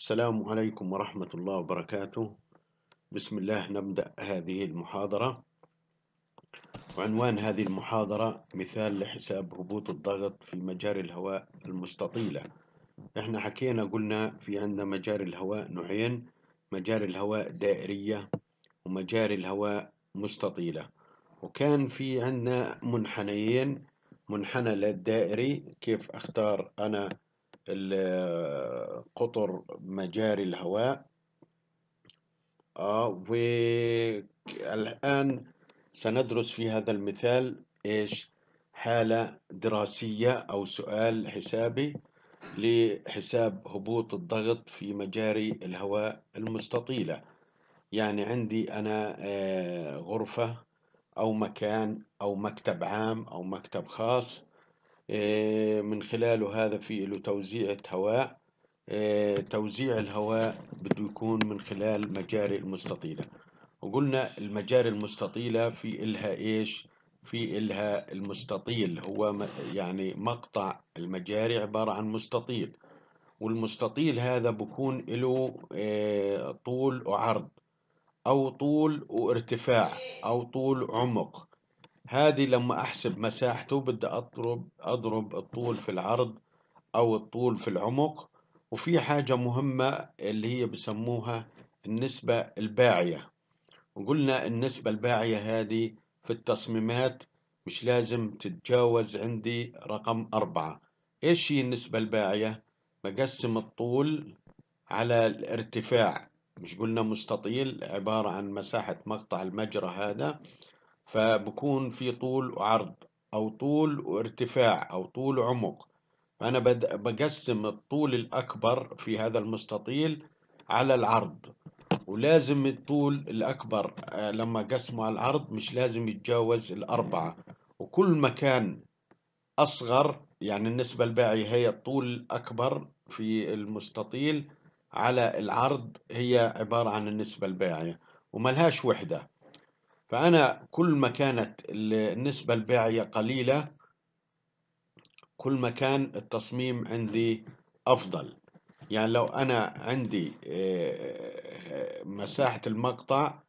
السلام عليكم ورحمة الله وبركاته بسم الله نبدأ هذه المحاضرة وعنوان هذه المحاضرة مثال لحساب هبوط الضغط في مجاري الهواء المستطيلة احنا حكينا قلنا في عندنا مجاري الهواء نوعين مجاري الهواء دائرية ومجاري الهواء مستطيلة وكان في عندنا منحنيين منحنى للدائري كيف اختار انا قطر مجاري الهواء آه والآن سندرس في هذا المثال إيش حالة دراسية أو سؤال حسابي لحساب هبوط الضغط في مجاري الهواء المستطيلة يعني عندي أنا آه، غرفة أو مكان أو مكتب عام أو مكتب خاص إيه، من خلاله هذا في له توزيع هواء إيه، توزيع الهواء بده يكون من خلال مجاري المستطيلة وقلنا المجاري المستطيلة في إلها إيش في إلها المستطيل هو يعني مقطع المجاري عبارة عن مستطيل والمستطيل هذا بكون له إيه، طول وعرض أو طول وارتفاع أو طول عمق هذه لما أحسب مساحته بدي أضرب أضرب الطول في العرض أو الطول في العمق وفي حاجة مهمة اللي هي بسموها النسبة الباعية وقلنا النسبة الباعية هذه في التصميمات مش لازم تتجاوز عندي رقم أربعة إيش هي النسبة الباعية؟ بقسم الطول على الارتفاع مش قلنا مستطيل عبارة عن مساحة مقطع المجرى هذا فبكون في طول وعرض أو طول وارتفاع أو طول وعمق فأنا بقسم الطول الأكبر في هذا المستطيل على العرض ولازم الطول الأكبر آه، لما قسمه على العرض مش لازم يتجاوز الأربعة وكل ما كان أصغر يعني النسبة الباعية هي الطول الأكبر في المستطيل على العرض هي عبارة عن النسبة الباعية وملهاش وحدة فأنا كل ما كانت النسبة البيعية قليلة كل ما كان التصميم عندي أفضل يعني لو أنا عندي آه، مساحة المقطع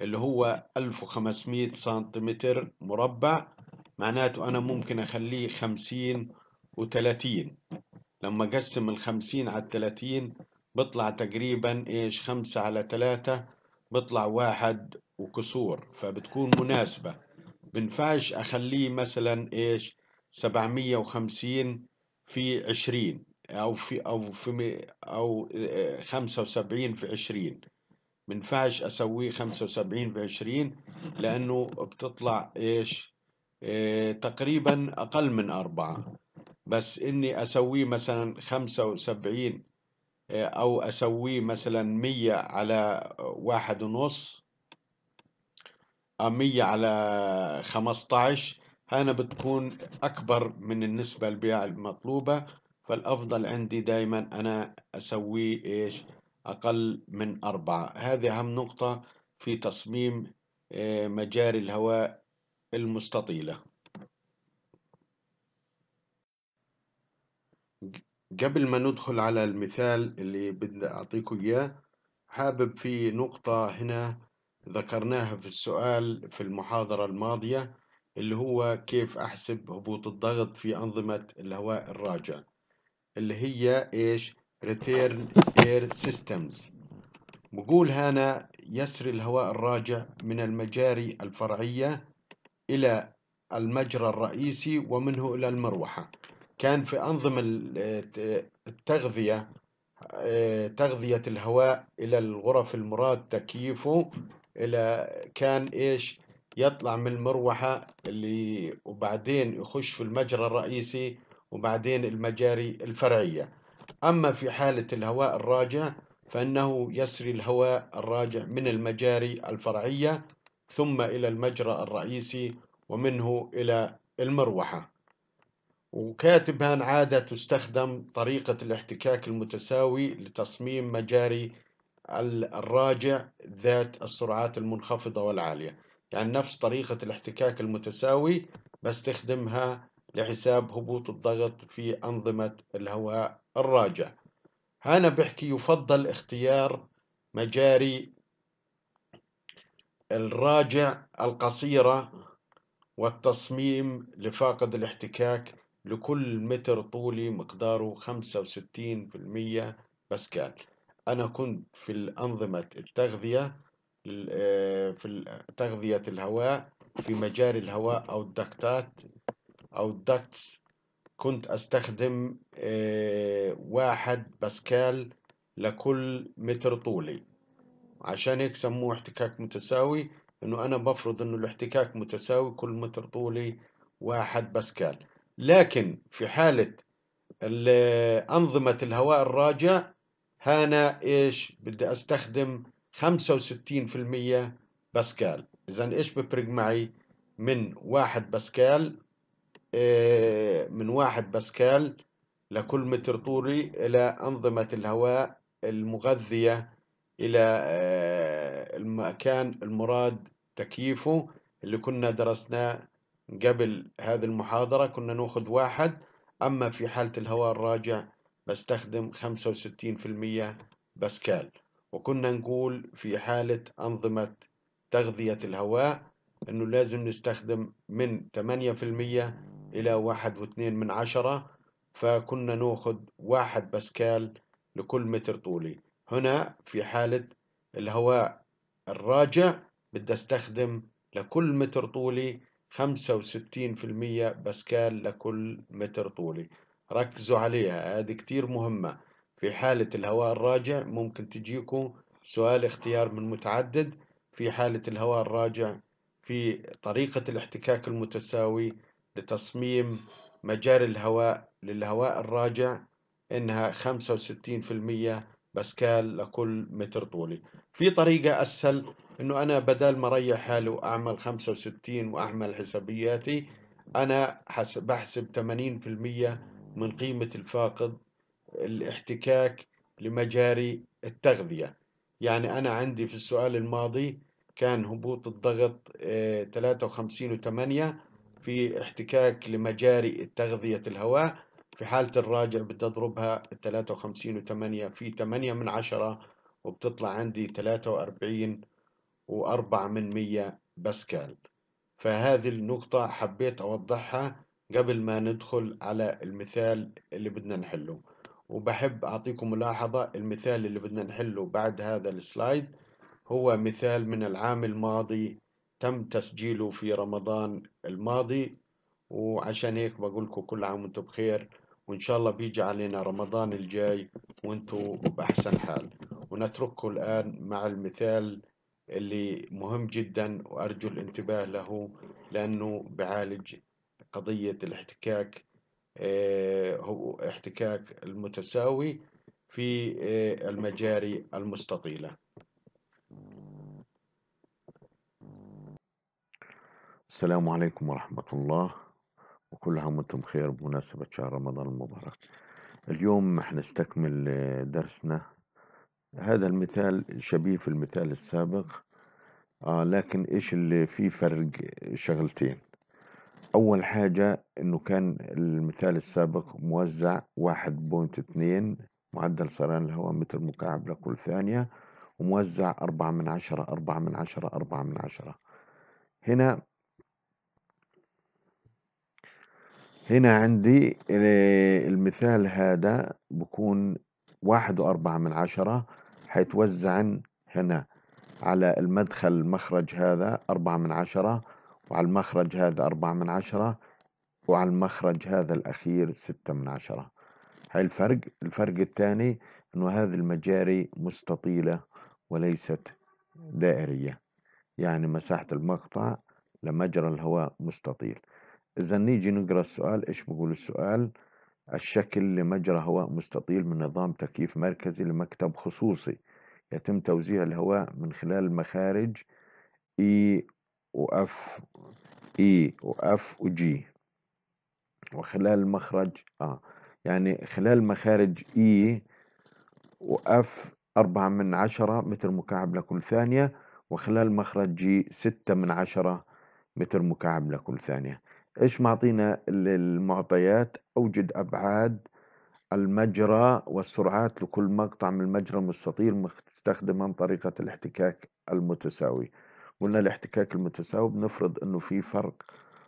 اللي هو 1500 سنتيمتر مربع معناته أنا ممكن أخليه 50 و30 لما أقسم ال 50 على 30 بطلع تقريبا إيش 5 على 3 بيطلع واحد وكسور فبتكون مناسبة بنفعش أخليه مثلا إيش 750 في 20 أو في أو في أو 75 آه، في 20 بنفعش أسويه 75 في 20 لأنه بتطلع إيش إيه تقريبا أقل من أربعة بس إني أسويه مثلا 75 آه، أو أسويه مثلا مية على واحد ونص آه، مية على خمستعش هنا بتكون أكبر من النسبة البيع المطلوبة فالأفضل عندي دايما أنا أسويه إيش أقل من أربعة هذه أهم نقطة في تصميم آه، مجاري الهواء المستطيلة قبل ما ندخل على المثال اللي بدي أعطيكم إياه حابب في نقطة هنا ذكرناها في السؤال في المحاضرة الماضية اللي هو كيف أحسب هبوط الضغط في أنظمة الهواء الراجع اللي هي إيش Return Air Systems بقول هنا يسري الهواء الراجع من المجاري الفرعية إلى المجرى الرئيسي ومنه إلى المروحة كان في أنظمة التغذية آه، تغذية الهواء إلى الغرف المراد تكييفه إلى كان إيش يطلع من المروحة اللي وبعدين يخش في المجرى الرئيسي وبعدين المجاري الفرعية أما في حالة الهواء الراجع فإنه يسري الهواء الراجع من المجاري الفرعية ثم إلى المجرى الرئيسي ومنه إلى المروحة وكاتب هان عادة تستخدم طريقة الاحتكاك المتساوي لتصميم مجاري الراجع ذات السرعات المنخفضة والعالية يعني نفس طريقة الاحتكاك المتساوي بستخدمها لحساب هبوط الضغط في أنظمة الهواء الراجع هنا بحكي يفضل اختيار مجاري الراجع القصيرة والتصميم لفاقد الاحتكاك لكل متر طولي مقداره خمسة وستين في المية باسكال أنا كنت في أنظمة التغذية آه، في تغذية الهواء في مجاري الهواء أو الدكتات أو الدكتس كنت أستخدم آه، واحد باسكال لكل متر طولي عشان هيك سموه احتكاك متساوي إنه أنا بفرض إنه الاحتكاك متساوي كل متر طولي واحد باسكال لكن في حالة أنظمة الهواء الراجع هنا إيش بدي أستخدم 65% باسكال إذا إيش بفرق معي من واحد باسكال آه، من واحد باسكال لكل متر طولي إلى أنظمة الهواء المغذية إلى آه، المكان المراد تكييفه اللي كنا درسناه قبل هذه المحاضرة كنا ناخذ واحد أما في حالة الهواء الراجع بستخدم 65% باسكال وكنا نقول في حالة أنظمة تغذية الهواء أنه لازم نستخدم من 8% إلى واحد من عشرة فكنا ناخذ واحد باسكال لكل متر طولي هنا في حالة الهواء الراجع بدي استخدم لكل متر طولي 65% بسكال لكل متر طولي ركزوا عليها هذه كتير مهمة في حالة الهواء الراجع ممكن تجيكم سؤال اختيار من متعدد في حالة الهواء الراجع في طريقة الاحتكاك المتساوي لتصميم مجاري الهواء للهواء الراجع إنها 65% باسكال لكل متر طولي في طريقة أسهل أنه أنا بدل ما أريح حالي وأعمل 65 وأعمل حسابياتي أنا بحسب 80% من قيمة الفاقد الاحتكاك لمجاري التغذية يعني أنا عندي في السؤال الماضي كان هبوط الضغط 53.8 آه، في احتكاك لمجاري تغذية الهواء في حالة الراجع بدي أضربها 53 وثمانية في 8 من عشرة وبتطلع عندي 43 وأربعة من مية باسكال فهذه النقطة حبيت أوضحها قبل ما ندخل على المثال اللي بدنا نحله وبحب أعطيكم ملاحظة المثال اللي بدنا نحله بعد هذا السلايد هو مثال من العام الماضي تم تسجيله في رمضان الماضي وعشان هيك بقولكم كل عام وانتم بخير وإن شاء الله بيجي علينا رمضان الجاي وانتوا بأحسن حال ونترككم الآن مع المثال اللي مهم جدا وأرجو الانتباه له لأنه بعالج قضية الاحتكاك آه، هو احتكاك المتساوي في آه، المجاري المستطيلة السلام عليكم ورحمة الله وكل عام وانتم بخير بمناسبة شهر رمضان المبارك اليوم نستكمل آه، درسنا هذا المثال شبيه في المثال السابق آه لكن ايش اللي فيه فرق شغلتين اول حاجة انه كان المثال السابق موزع واحد بوينت اتنين معدل سريان الهواء متر مكعب لكل ثانية وموزع أربعة من عشرة أربعة من عشرة أربعة من عشرة هنا هنا عندي المثال هذا بكون واحد وأربعة من عشرة حيتوزع هنا على المدخل المخرج هذا أربعة من عشرة وعلى المخرج هذا أربعة من عشرة وعلى المخرج هذا الأخير ستة من عشرة هاي الفرق الفرق الثاني أنه هذه المجاري مستطيلة وليست دائرية يعني مساحة المقطع لمجرى الهواء مستطيل إذا نيجي نقرأ السؤال إيش بقول السؤال الشكل لمجرى هواء مستطيل من نظام تكييف مركزي لمكتب خصوصي يتم توزيع الهواء من خلال مخارج E وF E وF وG وخلال مخرج آه يعني خلال مخارج E وF أربعة من عشرة متر مكعب لكل ثانية وخلال مخرج G ستة من عشرة متر مكعب لكل ثانية ايش معطينا المعطيات اوجد ابعاد المجرى والسرعات لكل مقطع من المجرى المستطيل مستخدما طريقة الاحتكاك المتساوي قلنا الاحتكاك المتساوي بنفرض انه في فرق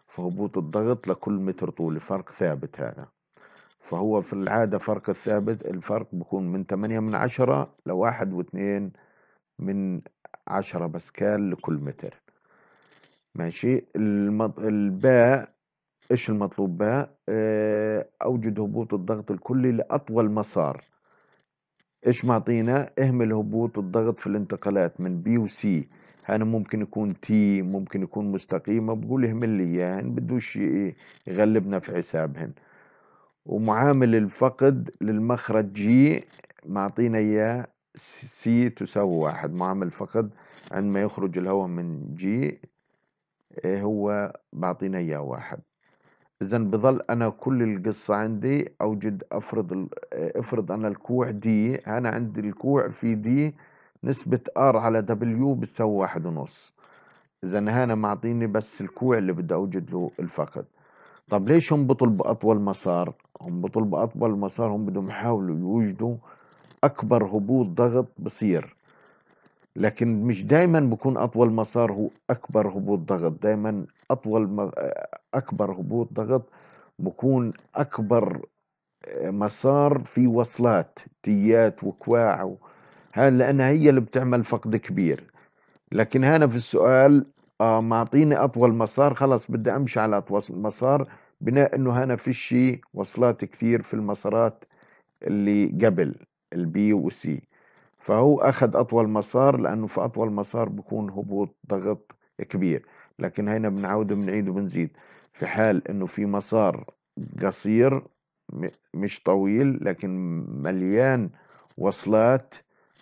في هبوط الضغط لكل متر طول فرق ثابت هذا فهو في العادة فرق الثابت الفرق بيكون من 8 من عشرة لواحد واثنين من عشرة بسكال لكل متر ماشي الباء ايش المطلوب بها آه، اوجد هبوط الضغط الكلي لاطول مسار ايش معطينا اهمل هبوط الضغط في الانتقالات من بي وسي هنا ممكن يكون تي ممكن يكون مستقيمة بقول اهمل لي اياهن يعني بدوش يغلبنا في حسابهن ومعامل الفقد للمخرج جي معطينا اياه سي تساوي واحد معامل الفقد عندما يخرج الهواء من جي آه، هو معطينا اياه واحد اذا بظل انا كل القصة عندي اوجد افرض افرض انا الكوع دي انا عندي الكوع في دي نسبة ار على دبليو بتساوي واحد ونص اذا هنا معطيني بس الكوع اللي بدي اوجد له الفقد طب ليش هم بطلب اطول مسار هم بطلب اطول مسار هم بدهم يحاولوا يوجدوا اكبر هبوط ضغط بصير لكن مش دائما بكون اطول مسار هو اكبر هبوط ضغط دائما اطول اكبر هبوط ضغط بكون اكبر آه، مسار في وصلات تيات وكواع هاي لانها هي اللي بتعمل فقد كبير لكن هنا في السؤال آه معطيني اطول مسار خلاص بدي امشي على اطول مسار بناء انه هنا شيء وصلات كثير في المسارات اللي قبل البي والسي فهو اخذ اطول مسار لانه في اطول مسار بكون هبوط ضغط كبير لكن هنا بنعاود بنعيد وبنزيد في حال انه في مسار قصير مش طويل لكن مليان وصلات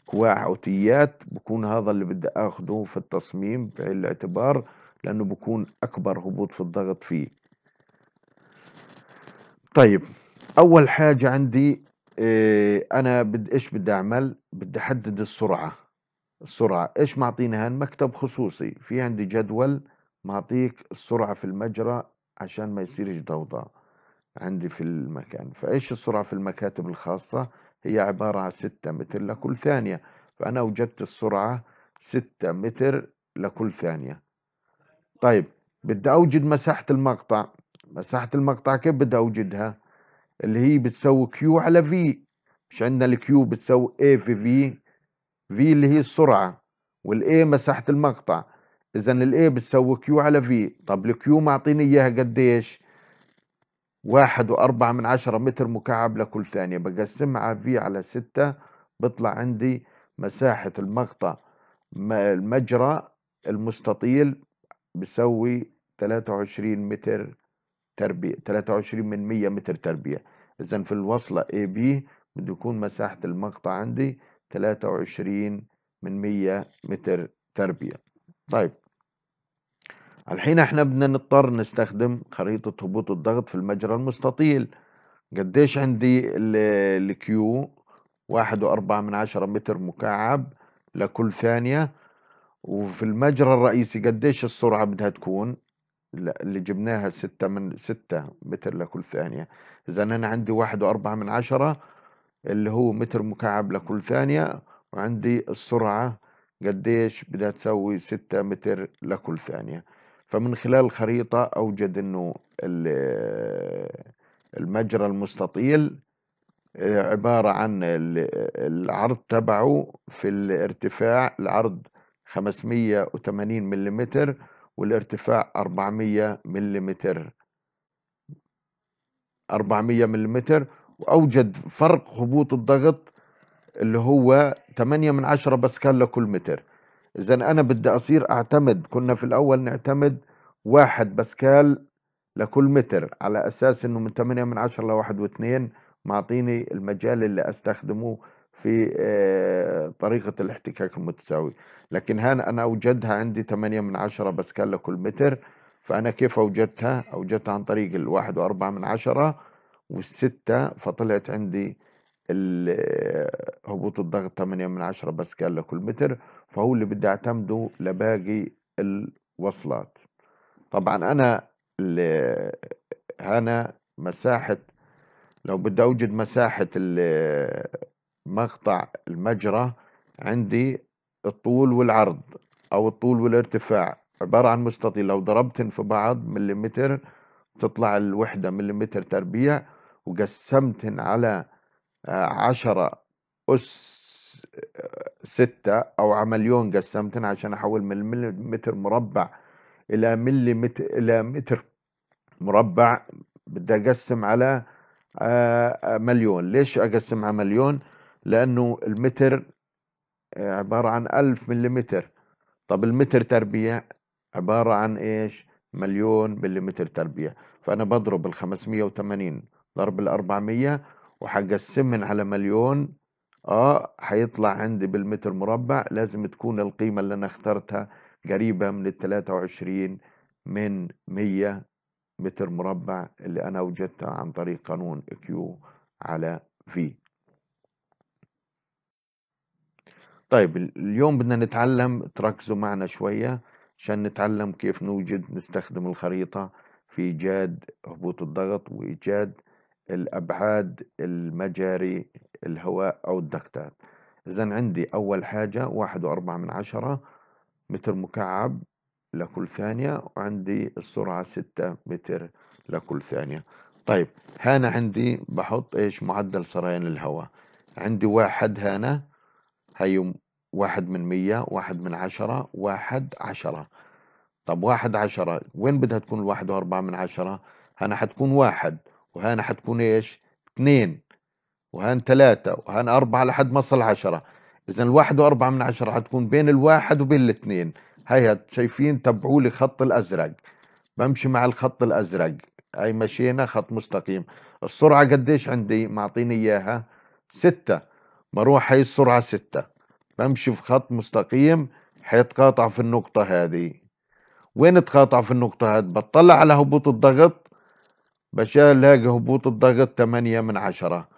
كواع اوتيات بكون هذا اللي بدي اخده في التصميم في الاعتبار لانه بكون اكبر هبوط في الضغط فيه طيب اول حاجة عندي إيه انا بد ايش بدي اعمل بدي احدد السرعة السرعة ايش معطيني هان مكتب خصوصي في عندي جدول معطيك السرعة في المجرى عشان ما يصيرش ضوضاء عندي في المكان فإيش السرعة في المكاتب الخاصة هي عبارة عن ستة متر لكل ثانية فأنا وجدت السرعة ستة متر لكل ثانية طيب بدي أوجد مساحة المقطع مساحة المقطع كيف بدي أوجدها اللي هي بتسوي كيو على في مش عندنا الكيو بتسوي A في في في اللي هي السرعة والA مساحة المقطع اذا الاي بتساوي كيو على في طب الكيو معطيني اياها قديش واحد وأربعة من عشرة متر مكعب لكل ثانية بقسمها على في على ستة بطلع عندي مساحة المقطع المجرى المستطيل بسوي 23 متر تربيع 23 من 100 متر تربيع إذا في الوصلة اي بي بده يكون مساحة المقطع عندي 23 من 100 متر تربيع طيب الحين احنا بدنا نضطر نستخدم خريطة هبوط الضغط في المجرى المستطيل قديش عندي الكيو واحد وأربعة من عشرة متر مكعب لكل ثانية وفي المجرى الرئيسي قديش السرعة بدها تكون اللي جبناها ستة من ستة متر لكل ثانية إذا أنا عندي واحد وأربعة من عشرة اللي هو متر مكعب لكل ثانية وعندي السرعة قديش بدها تسوي ستة متر لكل ثانية فمن خلال الخريطة أوجد أنه المجرى المستطيل آه، عبارة عن العرض تبعه في الارتفاع العرض 580 ملم والارتفاع 400 ملم 400 ملم وأوجد فرق هبوط الضغط اللي هو 8 من 10 بسكال لكل متر إذا أنا بدي أصير أعتمد كنا في الأول نعتمد واحد بسكال لكل متر على أساس أنه من 8 من 10 ل 1 و2 معطيني المجال اللي أستخدمه في آه، طريقة الاحتكاك المتساوي لكن هان أنا أوجدها عندي 8 من 10 بسكال لكل متر فأنا كيف أوجدتها أوجدتها عن طريق الواحد وأربعة من عشرة والستة فطلعت عندي آه، هبوط الضغط 8 من 10 بسكال لكل متر فهو اللي بدي اعتمده لباقي الوصلات طبعا انا هنا مساحة لو بدي اوجد مساحة مقطع المجرى عندي الطول والعرض او الطول والارتفاع عبارة عن مستطيل لو ضربتن في بعض مليمتر تطلع الوحدة مليمتر تربيع وقسمتن على عشرة أس ستة أو عمليون قسمتنا عشان أحول من المليمتر مربع إلى مليمتر إلى متر مربع بدي أقسم على آه، آه، مليون ليش أقسم على مليون لأنه المتر آه، عبارة عن ألف مليمتر طب المتر تربيع عبارة عن إيش مليون مليمتر تربيع فأنا بضرب الخمسمية وثمانين ضرب الأربعمية وحقسمن على مليون اه هيطلع عندي بالمتر مربع لازم تكون القيمة اللي انا اخترتها قريبة من التلاتة وعشرين من مية متر مربع اللي انا وجدتها عن طريق قانون Q على V طيب اليوم بدنا نتعلم تركزوا معنا شوية عشان نتعلم كيف نوجد نستخدم الخريطة في إيجاد هبوط الضغط وإيجاد الأبعاد المجاري الهواء أو الدكتات إذا عندي أول حاجة واحد وأربعة من عشرة متر مكعب لكل ثانية وعندي السرعة ستة متر لكل ثانية طيب هنا عندي بحط إيش معدل سريان الهواء عندي واحد هنا هي واحد من مية واحد من عشرة واحد عشرة طب واحد عشرة وين بدها تكون الواحد وأربعة من عشرة هنا حتكون واحد وهنا حتكون إيش اثنين وهان ثلاثة وهان أربعة لحد ما أصل عشرة إذا الواحد وأربعة من عشرة حتكون بين الواحد وبين الاثنين هاي شايفين تبعوا لي خط الأزرق بمشي مع الخط الأزرق هاي مشينا خط مستقيم السرعة قديش عندي معطيني إياها ستة بروح هاي السرعة ستة بمشي في خط مستقيم حيتقاطع في النقطة هذه وين تقاطع في النقطة هذه بطلع على هبوط الضغط بشال لاقي هبوط الضغط تمانية من عشرة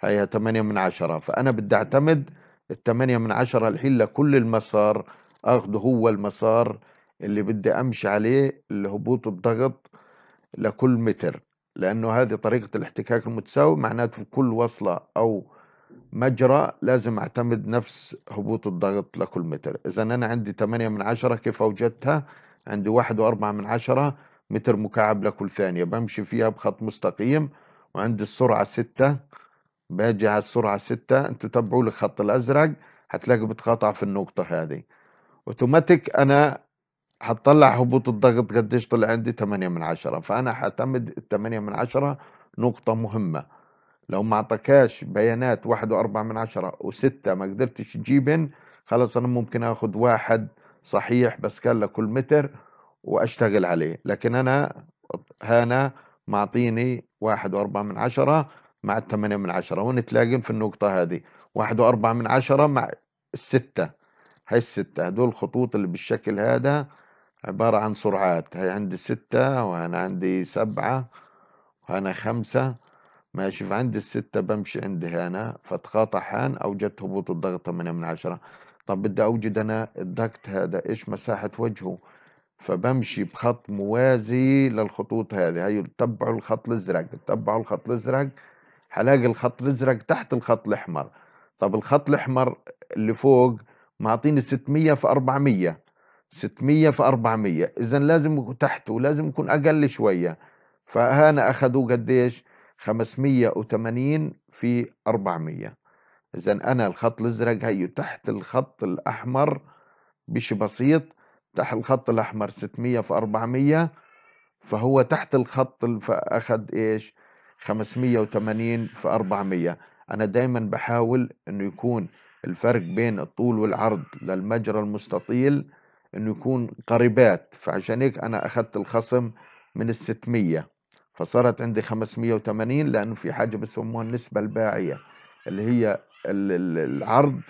هي 8 من عشرة فأنا بدي أعتمد ال 8 من عشرة الحين لكل المسار أخده هو المسار اللي بدي أمشي عليه الهبوط الضغط لكل متر لأنه هذه طريقة الاحتكاك المتساوي معناته في كل وصلة أو مجرى لازم أعتمد نفس هبوط الضغط لكل متر إذا أنا عندي 8 من عشرة كيف أوجدتها عندي 1 و4 من عشرة متر مكعب لكل ثانية بمشي فيها بخط مستقيم وعندي السرعة 6 باجي على السرعة ستة انتوا تبعوا لي الخط الازرق هتلاقوا بتقاطع في النقطة هذه اوتوماتيك انا هتطلع هبوط الضغط قديش طلع عندي 8 من عشرة فانا هعتمد ال من عشرة نقطة مهمة لو ما اعطاكاش بيانات واحد وأربعة من عشرة وستة ما قدرتش تجيبن خلاص أنا ممكن آخد واحد صحيح بس كان لكل متر وأشتغل عليه لكن أنا هنا معطيني واحد وأربعة من عشرة مع الثمانية من عشرة ونتلاقين في النقطة هذه واحد وأربعة من عشرة مع الستة هاي الستة هدول الخطوط اللي بالشكل هذا عبارة عن سرعات هاي عندي ستة وهنا عندي سبعة وهنا خمسة ماشي فعندي الستة بمشي عندي هنا فتقاطع هان أوجدت هبوط الضغط 8 من عشرة طب بدي أوجد أنا الضغط هذا إيش مساحة وجهه فبمشي بخط موازي للخطوط هذه هاي تبعوا الخط الأزرق تبعوا الخط الأزرق حلاقي الخط الازرق تحت الخط الاحمر طب الخط الاحمر اللي فوق معطيني 600 في 400 600 في 400 اذا لازم تحته لازم يكون اقل شويه فهنا اخذوا قديش 580 في 400 اذا انا الخط الازرق هي تحت الخط الاحمر بشي بسيط تحت الخط الاحمر 600 في 400 فهو تحت الخط اخذ ايش 580 في 400 انا دايما بحاول انه يكون الفرق بين الطول والعرض للمجرى المستطيل انه يكون قريبات فعشان هيك انا اخذت الخصم من ال 600 فصارت عندي 580 لانه في حاجه بسموها النسبه الباعيه اللي هي العرض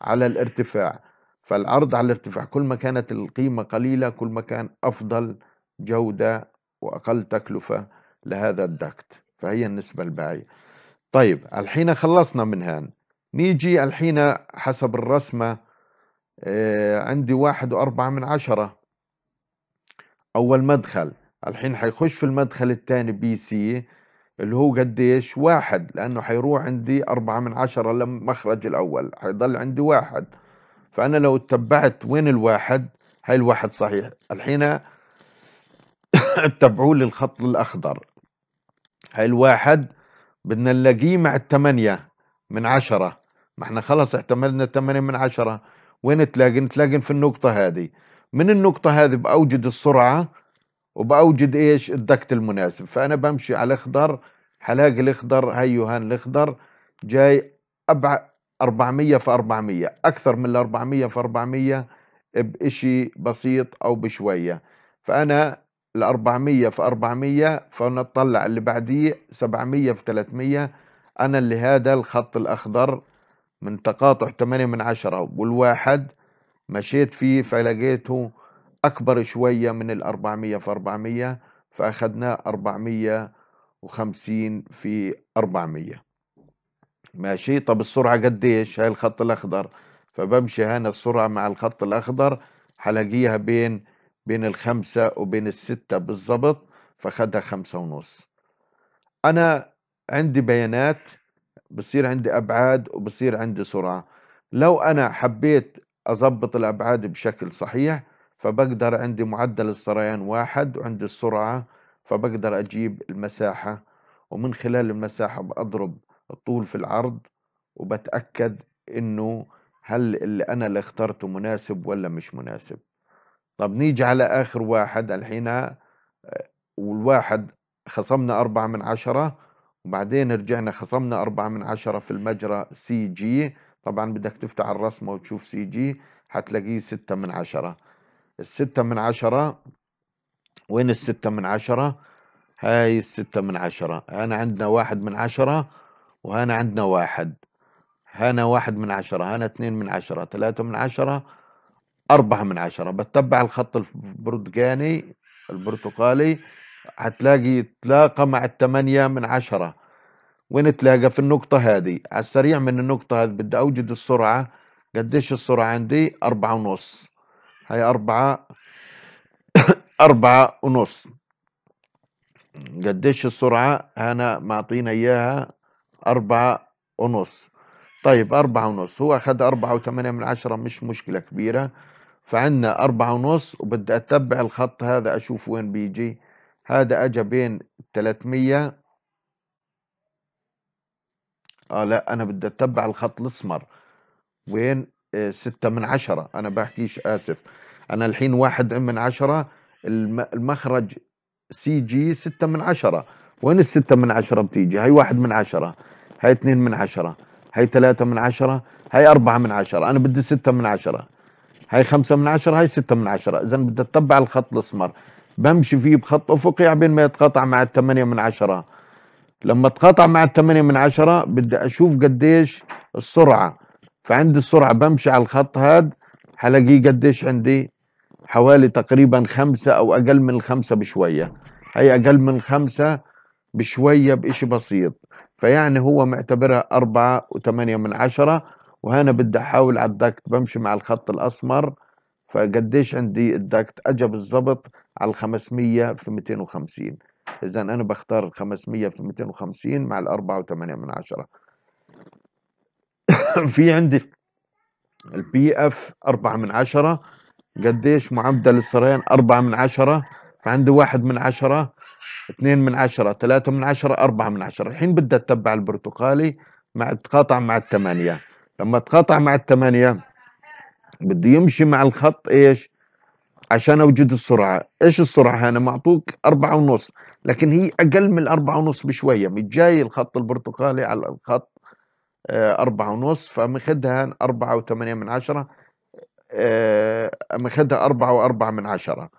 على الارتفاع فالعرض على الارتفاع كل ما كانت القيمه قليله كل ما كان افضل جوده واقل تكلفه لهذا الدكت فهي النسبة الباعية طيب الحين خلصنا من هان نيجي الحين حسب الرسمة آه، عندي واحد وأربعة من عشرة أول مدخل الحين حيخش في المدخل الثاني بي سي اللي هو قديش واحد لأنه حيروح عندي أربعة من عشرة لمخرج الأول حيضل عندي واحد فأنا لو اتبعت وين الواحد هاي الواحد صحيح الحين اتبعوا لي الخط الأخضر الواحد بدنا نلاقيه مع الثمانية من عشرة ما احنا خلص احتملنا الثمانية من عشرة وين تلاقي تلاقي في النقطة هذه من النقطة هذه بأوجد السرعة وبأوجد ايش الدكت المناسب فأنا بمشي على الأخضر حلاقي الأخضر هي يوهان الأخضر جاي أبعد 400 في 400 أكثر من 400 في 400 بإشي بسيط أو بشوية فأنا ال 400 في 400 فنطلع اللي بعديه 700 في 300 انا اللي هذا الخط الاخضر من تقاطع 8 من 10 والواحد مشيت فيه فلقيته اكبر شويه من ال 400 في 400 فاخذناه 450 في 400 ماشي طب السرعه قديش هاي الخط الاخضر فبمشي هنا السرعه مع الخط الاخضر حلاقيها بين بين الخمسة وبين الستة بالظبط فخدها خمسة ونص أنا عندي بيانات بصير عندي أبعاد وبصير عندي سرعة لو أنا حبيت أضبط الأبعاد بشكل صحيح فبقدر عندي معدل السريان واحد وعندي السرعة فبقدر أجيب المساحة ومن خلال المساحة بأضرب الطول في العرض وبتأكد إنه هل اللي أنا اللي اخترته مناسب ولا مش مناسب طب نيجي على آخر واحد الحين آه، والواحد خصمنا أربعة من عشرة وبعدين رجعنا خصمنا أربعة من عشرة في المجرى سي جي طبعا بدك تفتح الرسمة وتشوف سي جي هتلاقيه ستة من عشرة الستة من عشرة وين الستة من عشرة هاي الستة من عشرة هنا عندنا واحد من عشرة وهنا عندنا واحد هنا واحد من عشرة هنا اثنين من عشرة ثلاثة من عشرة أربعة من عشرة بتبع الخط البرتقاني البرتقالي هتلاقي يتلاقى مع الثمانية من عشرة وين تلاقى في النقطة هذه على السريع من النقطة هذه بدي أوجد السرعة قديش السرعة عندي أربعة ونص هاي أربعة أربعة ونص قديش السرعة أنا معطينا إياها أربعة ونص طيب أربعة ونص هو أخذ أربعة وثمانية من عشرة مش مشكلة كبيرة فعندنا أربعة ونص وبدي أتبع الخط هذا أشوف وين بيجي هذا أجا بين 300 آه لا أنا بدي أتبع الخط الأسمر وين آه ستة من عشرة أنا بحكيش آسف أنا الحين واحد من عشرة المخرج سي جي ستة من عشرة وين الستة من عشرة بتيجي هاي واحد من عشرة هاي اثنين من عشرة هاي ثلاثة من عشرة هاي أربعة من عشرة أنا بدي ستة من عشرة هاي خمسة من عشرة هاي ستة من عشرة إذا بدي أتبع الخط الأسمر بمشي فيه بخط أفقي عبين ما يتقاطع مع الثمانية من عشرة لما تقاطع مع الثمانية من عشرة بدي أشوف قديش السرعة فعندي السرعة بمشي على الخط هاد حلاقيه قديش عندي حوالي تقريبا خمسة أو أقل من الخمسة بشوية هي أقل من خمسة بشوية بإشي بسيط فيعني هو معتبرها أربعة وثمانية من عشرة وهنا بدي احاول على الدكت بمشي مع الخط الاسمر فقديش عندي الدكت اجى بالضبط على 500 في 250 اذا انا بختار 500 في 250 مع ال 4.8 من عشرة في عندي البي اف 4 من عشرة قديش معدل السريان 4 من عشرة فعندي 1 من عشرة 2 من عشرة 3 من عشرة 4 من عشرة الحين بدي اتبع البرتقالي مع تقاطع مع الثمانية لما تقاطع مع الثمانية بده يمشي مع الخط ايش عشان اوجد السرعة ايش السرعة انا معطوك اربعة ونص لكن هي اقل من الاربعة ونص بشوية جاي الخط البرتقالي على الخط آه، أربعة ونص فمخدها أربعة وثمانية من عشرة آه، مخدها أربعة وأربعة من عشرة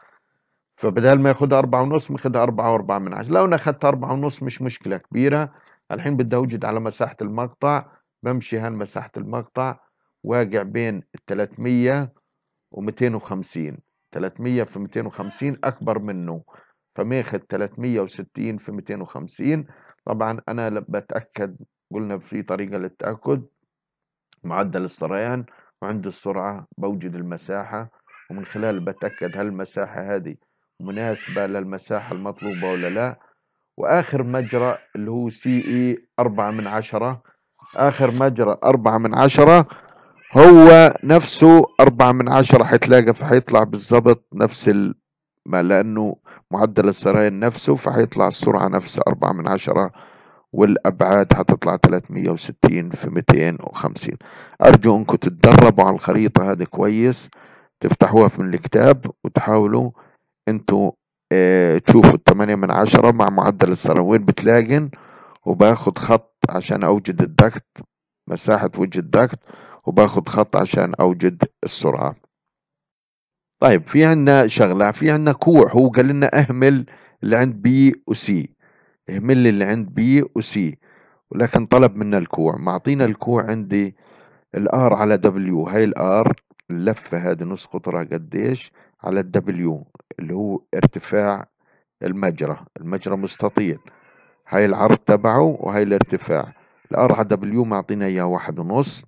فبدل ما ياخذها أربعة ونص مخدها أربعة وأربعة من عشرة لو أنا اخذت أربعة ونص مش مشكلة كبيرة الحين بدي أوجد على مساحة المقطع بمشي هان مساحة المقطع واقع بين 300 و 250 300 في 250 أكبر منه فماخد 360 في 250 طبعا أنا بتأكد قلنا في طريقة للتأكد معدل السريان وعند السرعة بوجد المساحة ومن خلال بتأكد هل المساحة هذه مناسبة للمساحة المطلوبة ولا لا وآخر مجرى اللي هو سي إي e أربعة من عشرة آخر مجرى أربعة من عشرة هو نفسه أربعة من عشرة حتلاقى فحيطلع بالظبط نفس ال... ما لأنه معدل السراين نفسه فحيطلع السرعة نفسها أربعة من عشرة والأبعاد حتطلع 360 في 250 أرجو أنكم تتدربوا على الخريطة هذه كويس تفتحوها من الكتاب وتحاولوا أنتوا اه تشوفوا 8 من عشرة مع معدل السراويل بتلاقن وباخد خط عشان أوجد الضغط مساحة وجه الضغط وباخد خط عشان أوجد السرعة طيب في عنا شغلة في عنا كوع هو قال لنا اهمل اللي عند بي وسي اهمل اللي عند بي وسي ولكن طلب منا الكوع معطينا الكوع عندي الار على دبليو هاي الار اللفة هذه نص قطرها قديش على الدبليو اللي هو ارتفاع المجرى المجرى مستطيل هاي العرض تبعه وهاي الارتفاع الار دبليو معطينا اياه واحد ونص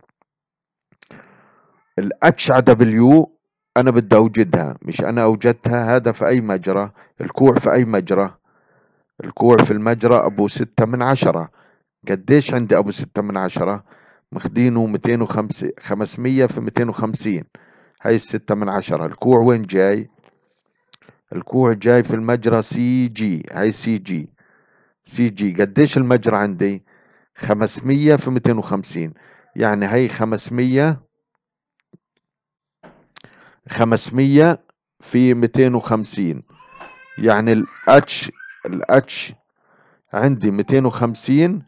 الاتش دبليو انا بدي اوجدها مش انا اوجدتها هذا في اي مجرى الكوع في اي مجرى الكوع في المجرى ابو ستة من عشرة قديش عندي ابو ستة من عشرة مخدينه 250 500 في 250 هاي الستة من عشرة الكوع وين جاي الكوع جاي في المجرى سي جي هاي سي جي سي جي قديش المجرى عندي 500 في 250 يعني هي 500 500 في 250 يعني الاتش الاتش عندي 250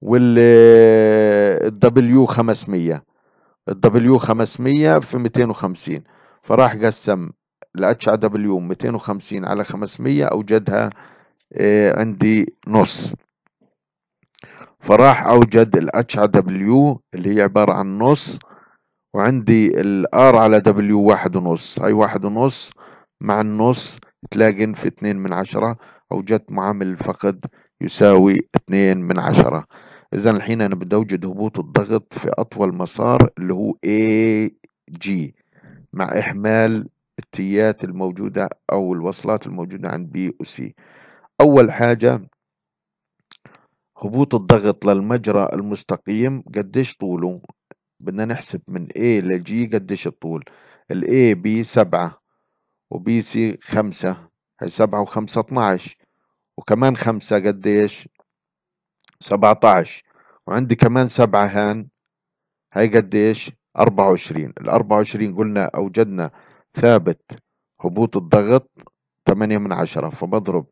والدبليو 500 الدبليو 500 في 250 فراح قسم الاتش على دبليو 250 على 500 اوجدها آه، عندي نص فراح اوجد ال H على W اللي هي عبارة عن نص وعندي ال R على W واحد ونص هاي واحد ونص مع النص تلاقين في اتنين من عشرة اوجدت معامل الفقد يساوي اتنين من عشرة اذا الحين انا بدي اوجد هبوط الضغط في اطول مسار اللي هو جي مع احمال التيات الموجودة او الوصلات الموجودة عند B و C أول حاجة هبوط الضغط للمجرى المستقيم قديش طوله بدنا نحسب من A ل G قديش الطول ال A B سبعة وبي سي خمسة هي سبعة وخمسة اتناش وكمان خمسة قديش عشر وعندي كمان سبعة هان هاي قديش أربعة وعشرين الأربعة وعشرين قلنا أوجدنا ثابت هبوط الضغط تمانية من عشرة فبضرب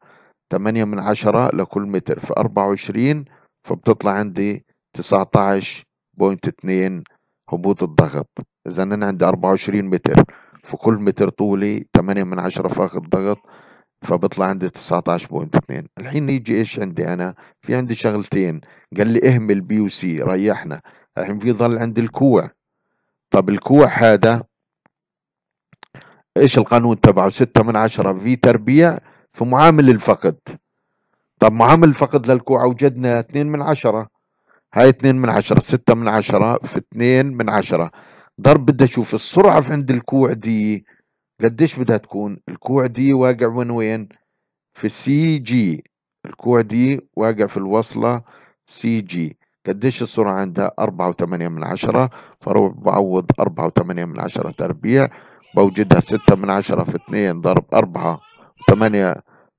تمانية من عشرة لكل متر في أربعة وعشرين فبتطلع عندي تسعة بوينت اتنين هبوط الضغط إذا أنا عندي أربعة وعشرين متر في كل متر طولي تمانية من عشرة فاخد ضغط فبطلع عندي تسعة بوينت اتنين الحين يجي إيش عندي أنا في عندي شغلتين قال لي اهمل بي وسي ريحنا الحين في ظل عندي الكوع طب الكوع هذا ايش القانون تبعه ستة من عشرة في تربيع في معامل الفقد طب معامل الفقد للكوع وجدنا اثنين من عشرة هاي اثنين من عشرة ستة من عشرة في اثنين من عشرة ضرب بدي اشوف السرعة في عند الكوع دي قديش بدها تكون الكوع دي واقع وين وين في سي جي الكوع دي واقع في الوصلة سي جي قديش السرعة عندها أربعة وثمانية من عشرة فاروح بعوض أربعة وثمانية من عشرة تربيع بوجدها ستة من عشرة في اثنين ضرب أربعة ثمانية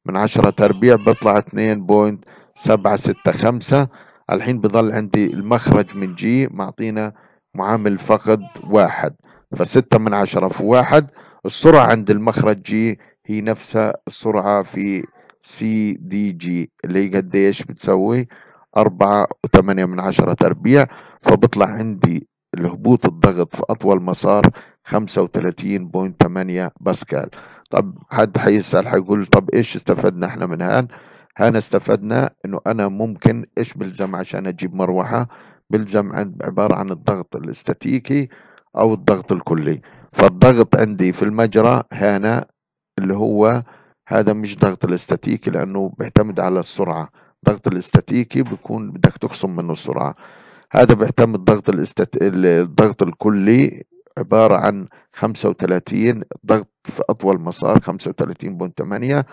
من عشرة تربيع بطلع اتنين بوينت سبعة ستة خمسة الحين بظل عندي المخرج من جي معطينا معامل فقد واحد فستة من عشرة في واحد السرعة عند المخرج جي هي نفسها السرعة في سي دي جي اللي هي قديش بتسوي أربعة وثمانية من عشرة تربيع فبطلع عندي الهبوط الضغط في أطول مسار خمسة وثلاثين بوينت ثمانية باسكال طب حد هيسأل هيقول طب ايش استفدنا احنا من هان هان استفدنا انه انا ممكن ايش بلزم عشان اجيب مروحة بلزم عبارة عن الضغط الاستاتيكي او الضغط الكلي فالضغط عندي في المجرى هنا اللي هو هذا مش ضغط الاستاتيكي لانه بيعتمد على السرعة الضغط الاستاتيكي بيكون بدك تخصم منه السرعة هذا بيعتمد الضغط الاستت... الضغط الكلي عبارة عن 35 ضغط في أطول مسار 35.8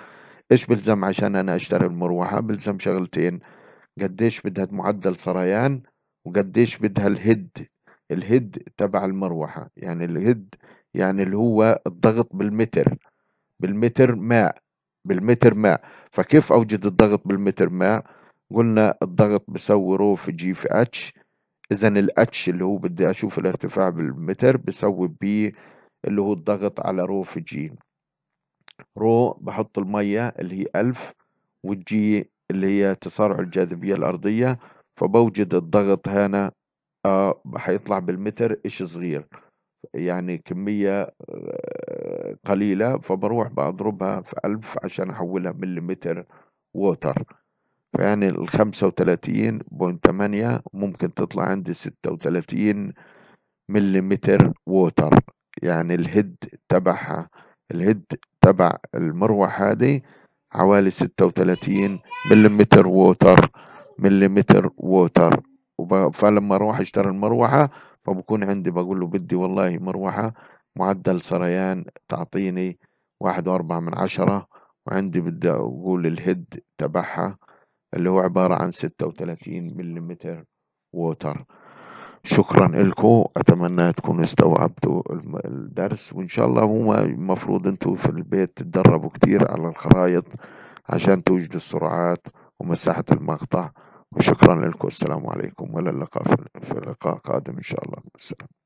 إيش بلزم عشان أنا أشتري المروحة بلزم شغلتين قديش بدها معدل سريان وقديش بدها الهيد الهيد تبع المروحة يعني الهيد يعني اللي هو الضغط بالمتر بالمتر ماء بالمتر ماء فكيف أوجد الضغط بالمتر ماء قلنا الضغط بسوي رو في جي في اتش إذا الاتش اللي هو بدي أشوف الارتفاع بالمتر بسوي بي اللي هو الضغط على رو في جي رو بحط المية اللي هي ألف والجي اللي هي تسارع الجاذبية الأرضية فبوجد الضغط هنا آه حيطلع بالمتر إيش صغير يعني كمية آه، قليلة فبروح بضربها في ألف عشان أحولها مليمتر ووتر فيعني الخمسة وتلاتين بوينت تمانية ممكن تطلع عندي ستة وتلاتين مليمتر ووتر يعني الهيد تبعها الهيد تبع المروحة هذه حوالي ستة وثلاثين مليمتر ووتر مليمتر ووتر فلما اروح اشتري المروحة فبكون عندي بقول له بدي والله مروحة معدل سريان تعطيني واحد واربعة من عشرة وعندي بدي اقول الهيد تبعها اللي هو عبارة عن ستة وثلاثين مليمتر ووتر شكرا لكم اتمنى تكونوا استوعبتوا الدرس وان شاء الله هو المفروض انتم في البيت تدربوا كتير على الخرائط عشان توجدوا السرعات ومساحة المقطع وشكرا لكم السلام عليكم ولا اللقاء في لقاء قادم ان شاء الله السلام